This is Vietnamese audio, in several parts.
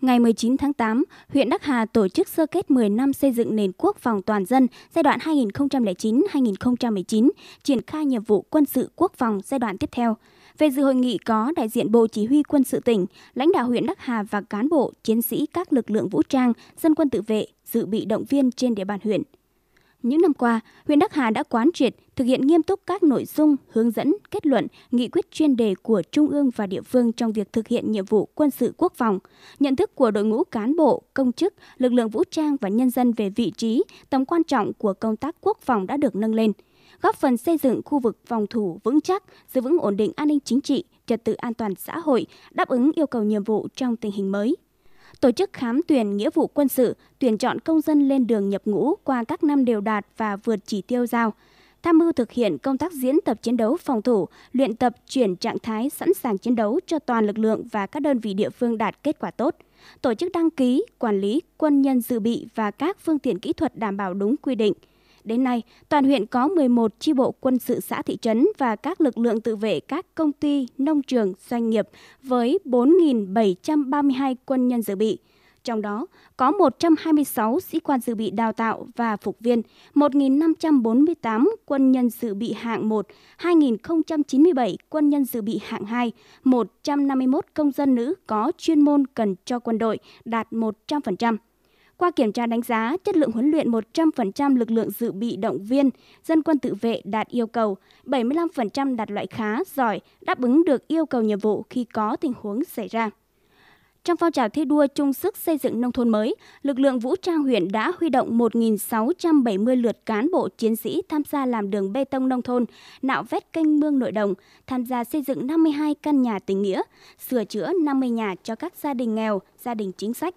Ngày 19 tháng 8, huyện Đắc Hà tổ chức sơ kết 10 năm xây dựng nền quốc phòng toàn dân giai đoạn 2009-2019, triển khai nhiệm vụ quân sự quốc phòng giai đoạn tiếp theo. Về dự hội nghị có đại diện Bộ Chỉ huy quân sự tỉnh, lãnh đạo huyện Đắc Hà và cán bộ, chiến sĩ các lực lượng vũ trang, dân quân tự vệ, dự bị động viên trên địa bàn huyện – những năm qua, huyện Đắc Hà đã quán triệt, thực hiện nghiêm túc các nội dung, hướng dẫn, kết luận, nghị quyết chuyên đề của Trung ương và địa phương trong việc thực hiện nhiệm vụ quân sự quốc phòng. Nhận thức của đội ngũ cán bộ, công chức, lực lượng vũ trang và nhân dân về vị trí, tầm quan trọng của công tác quốc phòng đã được nâng lên, góp phần xây dựng khu vực phòng thủ vững chắc, giữ vững ổn định an ninh chính trị, trật tự an toàn xã hội, đáp ứng yêu cầu nhiệm vụ trong tình hình mới tổ chức khám tuyển nghĩa vụ quân sự, tuyển chọn công dân lên đường nhập ngũ qua các năm đều đạt và vượt chỉ tiêu giao, tham mưu thực hiện công tác diễn tập chiến đấu phòng thủ, luyện tập chuyển trạng thái sẵn sàng chiến đấu cho toàn lực lượng và các đơn vị địa phương đạt kết quả tốt, tổ chức đăng ký, quản lý quân nhân dự bị và các phương tiện kỹ thuật đảm bảo đúng quy định – đến nay, toàn huyện có 11 chi bộ quân sự xã thị trấn và các lực lượng tự vệ các công ty, nông trường, doanh nghiệp với 4.732 quân nhân dự bị. Trong đó, có 126 sĩ quan dự bị đào tạo và phục viên, 1.548 quân nhân dự bị hạng 1, 2.097 quân nhân dự bị hạng 2, 151 công dân nữ có chuyên môn cần cho quân đội, đạt 100%. Qua kiểm tra đánh giá, chất lượng huấn luyện 100% lực lượng dự bị động viên, dân quân tự vệ đạt yêu cầu, 75% đạt loại khá, giỏi, đáp ứng được yêu cầu nhiệm vụ khi có tình huống xảy ra. Trong phong trào thi đua chung sức xây dựng nông thôn mới, lực lượng vũ trang huyện đã huy động 1.670 lượt cán bộ chiến sĩ tham gia làm đường bê tông nông thôn, nạo vét canh mương nội đồng, tham gia xây dựng 52 căn nhà tình nghĩa, sửa chữa 50 nhà cho các gia đình nghèo, gia đình chính sách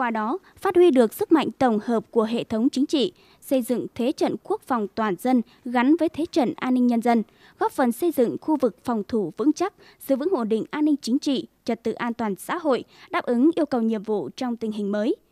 qua đó phát huy được sức mạnh tổng hợp của hệ thống chính trị, xây dựng thế trận quốc phòng toàn dân gắn với thế trận an ninh nhân dân, góp phần xây dựng khu vực phòng thủ vững chắc, giữ vững ổn định an ninh chính trị, trật tự an toàn xã hội, đáp ứng yêu cầu nhiệm vụ trong tình hình mới –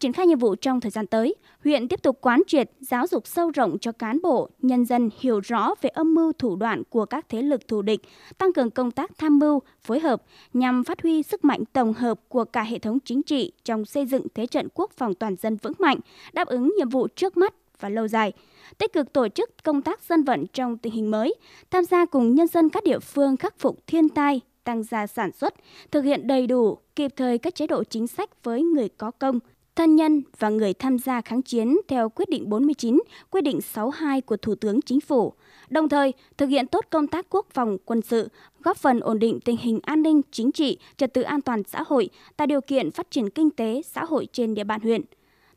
Triển khai nhiệm vụ trong thời gian tới, huyện tiếp tục quán triệt, giáo dục sâu rộng cho cán bộ, nhân dân hiểu rõ về âm mưu thủ đoạn của các thế lực thù địch, tăng cường công tác tham mưu, phối hợp nhằm phát huy sức mạnh tổng hợp của cả hệ thống chính trị trong xây dựng thế trận quốc phòng toàn dân vững mạnh, đáp ứng nhiệm vụ trước mắt và lâu dài, tích cực tổ chức công tác dân vận trong tình hình mới, tham gia cùng nhân dân các địa phương khắc phục thiên tai, tăng gia sản xuất, thực hiện đầy đủ, kịp thời các chế độ chính sách với người có công, thân nhân và người tham gia kháng chiến theo quyết định 49, quyết định 62 của Thủ tướng Chính phủ, đồng thời thực hiện tốt công tác quốc phòng quân sự, góp phần ổn định tình hình an ninh chính trị, trật tự an toàn xã hội, tạo điều kiện phát triển kinh tế xã hội trên địa bàn huyện.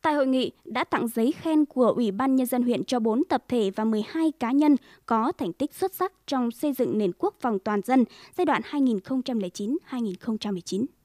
Tại hội nghị đã tặng giấy khen của Ủy ban Nhân dân huyện cho 4 tập thể và 12 cá nhân có thành tích xuất sắc trong xây dựng nền quốc phòng toàn dân giai đoạn 2009-2019.